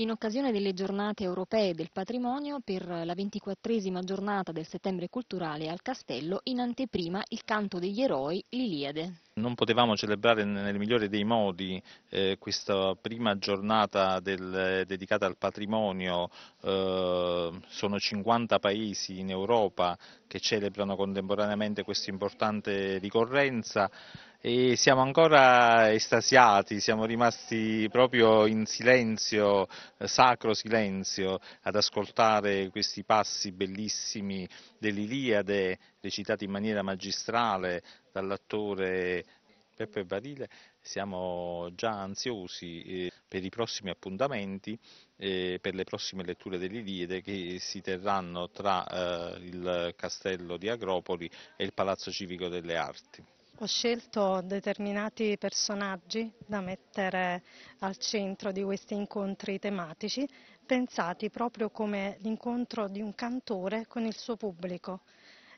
In occasione delle giornate europee del patrimonio, per la ventiquattresima giornata del settembre culturale al castello, in anteprima il canto degli eroi, l'Iliade. Non potevamo celebrare nel migliore dei modi eh, questa prima giornata del, dedicata al patrimonio, eh, sono 50 paesi in Europa che celebrano contemporaneamente questa importante ricorrenza e siamo ancora estasiati, siamo rimasti proprio in silenzio, eh, sacro silenzio, ad ascoltare questi passi bellissimi dell'Iliade, recitati in maniera magistrale dall'attore Peppe Barile. Siamo già ansiosi eh, per i prossimi appuntamenti, eh, per le prossime letture dell'Iliade che si terranno tra il castello di Agropoli e il Palazzo Civico delle Arti. Ho scelto determinati personaggi da mettere al centro di questi incontri tematici, pensati proprio come l'incontro di un cantore con il suo pubblico.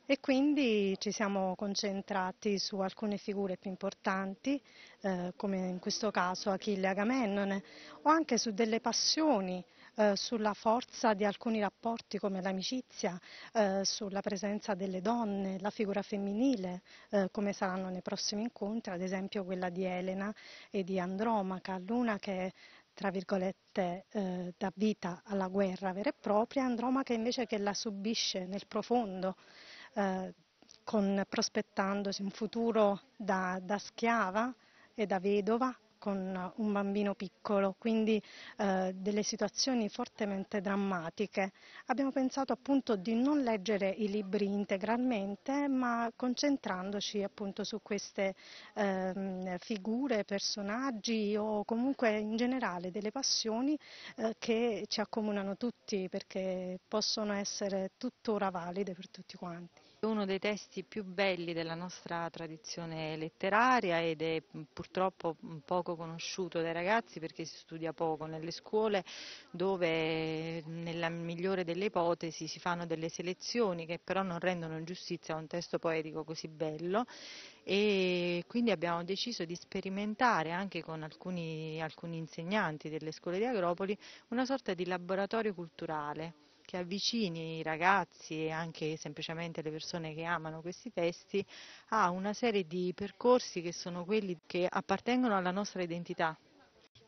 E quindi ci siamo concentrati su alcune figure più importanti, eh, come in questo caso Achille Agamennone, o anche su delle passioni eh, sulla forza di alcuni rapporti come l'amicizia, eh, sulla presenza delle donne, la figura femminile, eh, come saranno nei prossimi incontri, ad esempio quella di Elena e di Andromaca, l'una che tra virgolette, eh, dà vita alla guerra vera e propria, Andromaca invece che la subisce nel profondo, eh, con, prospettandosi un futuro da, da schiava e da vedova con un bambino piccolo, quindi eh, delle situazioni fortemente drammatiche. Abbiamo pensato appunto di non leggere i libri integralmente, ma concentrandoci appunto su queste eh, figure, personaggi o comunque in generale delle passioni eh, che ci accomunano tutti perché possono essere tuttora valide per tutti quanti uno dei testi più belli della nostra tradizione letteraria ed è purtroppo poco conosciuto dai ragazzi perché si studia poco nelle scuole dove nella migliore delle ipotesi si fanno delle selezioni che però non rendono giustizia a un testo poetico così bello e quindi abbiamo deciso di sperimentare anche con alcuni, alcuni insegnanti delle scuole di Agropoli una sorta di laboratorio culturale che avvicini i ragazzi e anche semplicemente le persone che amano questi testi a una serie di percorsi che sono quelli che appartengono alla nostra identità,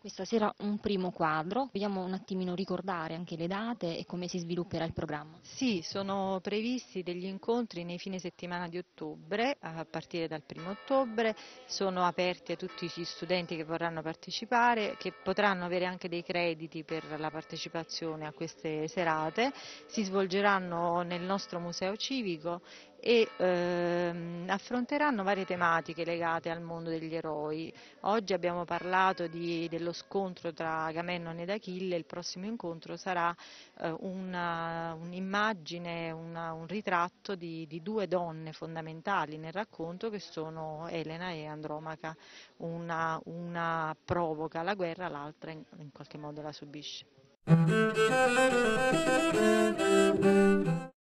questa sera un primo quadro, vogliamo un attimino ricordare anche le date e come si svilupperà il programma? Sì, sono previsti degli incontri nei fine settimana di ottobre, a partire dal primo ottobre, sono aperti a tutti gli studenti che vorranno partecipare, che potranno avere anche dei crediti per la partecipazione a queste serate, si svolgeranno nel nostro museo civico e ehm, affronteranno varie tematiche legate al mondo degli eroi. Oggi abbiamo parlato di, dello scontro tra Agamennone ed Achille, il prossimo incontro sarà eh, un'immagine, un, un ritratto di, di, due donne fondamentali nel racconto che sono Elena e Andromaca, una, una provoca la guerra, l'altra in, in qualche modo la subisce.